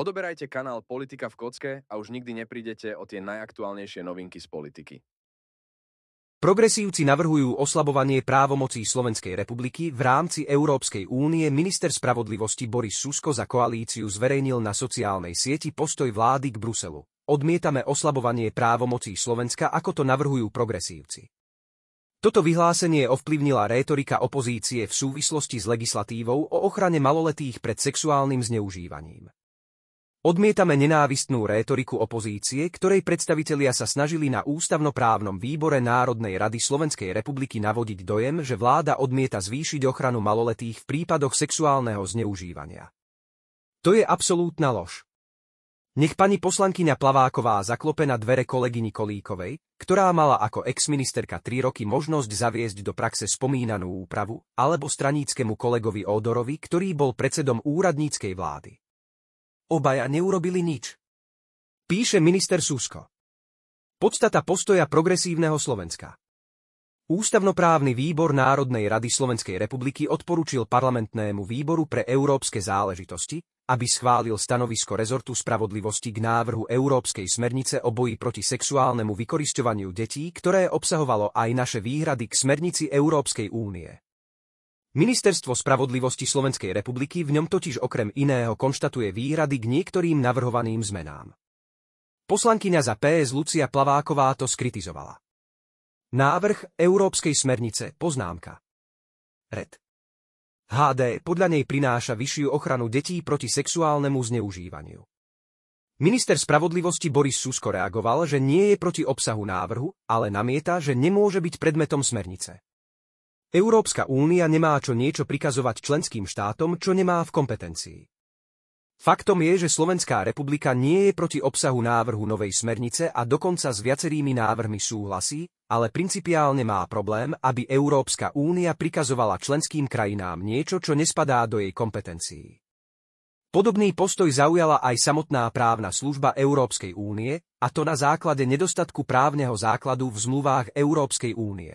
Odoberajte kanál Politika v kocke a už nikdy neprídete o tie najaktuálnejšie novinky z politiky. Progresívci navrhujú oslabovanie právomocí Slovenskej republiky v rámci Európskej únie. Minister spravodlivosti Boris Susko za koalíciu zverejnil na sociálnej sieti postoj vlády k Bruselu. Odmietame oslabovanie právomocí Slovenska, ako to navrhujú progresívci. Toto vyhlásenie ovplyvnila rétorika opozície v súvislosti s legislatívou o ochrane maloletých pred sexuálnym zneužívaním. Odmietame nenávistnú rétoriku opozície, ktorej predstavitelia sa snažili na ústavnoprávnom výbore Národnej rady Slovenskej republiky navodiť dojem, že vláda odmieta zvýšiť ochranu maloletých v prípadoch sexuálneho zneužívania. To je absolútna lož. Nech pani poslankyňa Plaváková zaklope na dvere kolegyni Kolíkovej, ktorá mala ako exministerka 3 roky možnosť zaviesť do praxe spomínanú úpravu, alebo straníckému kolegovi Ódorovi, ktorý bol predsedom úradníckej vlády. Obaja neurobili nič. Píše minister Susko. Podstata postoja progresívneho Slovenska. Ústavnoprávny výbor Národnej rady Slovenskej republiky odporučil parlamentnému výboru pre európske záležitosti, aby schválil stanovisko rezortu spravodlivosti k návrhu Európskej smernice o boji proti sexuálnemu vykorisťovaniu detí, ktoré obsahovalo aj naše výhrady k smernici Európskej únie. Ministerstvo spravodlivosti Slovenskej republiky v ňom totiž okrem iného konštatuje výhrady k niektorým navrhovaným zmenám. Poslankyňa za PS Lucia Plaváková to skritizovala. Návrh Európskej smernice poznámka. Red. HD podľa nej prináša vyššiu ochranu detí proti sexuálnemu zneužívaniu. Minister spravodlivosti Boris Susko reagoval, že nie je proti obsahu návrhu, ale namieta, že nemôže byť predmetom smernice. Európska únia nemá čo niečo prikazovať členským štátom, čo nemá v kompetencii. Faktom je, že Slovenská republika nie je proti obsahu návrhu novej smernice a dokonca s viacerými návrhmi súhlasí, ale principiálne má problém, aby Európska únia prikazovala členským krajinám niečo, čo nespadá do jej kompetencií. Podobný postoj zaujala aj samotná právna služba Európskej únie, a to na základe nedostatku právneho základu v zmluvách Európskej únie.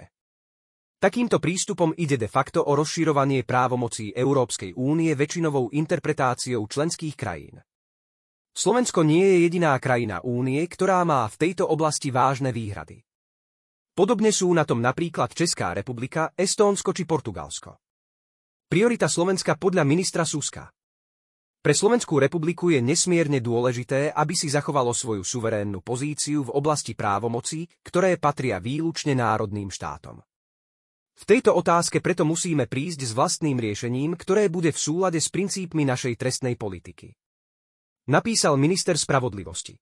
Takýmto prístupom ide de facto o rozširovanie právomocí Európskej únie väčšinovou interpretáciou členských krajín. Slovensko nie je jediná krajina únie, ktorá má v tejto oblasti vážne výhrady. Podobne sú na tom napríklad Česká republika, Estónsko či Portugalsko. Priorita Slovenska podľa ministra Suska. Pre Slovenskú republiku je nesmierne dôležité, aby si zachovalo svoju suverénnu pozíciu v oblasti právomocí, ktoré patria výlučne národným štátom. V tejto otázke preto musíme prísť s vlastným riešením, ktoré bude v súlade s princípmi našej trestnej politiky. Napísal minister spravodlivosti.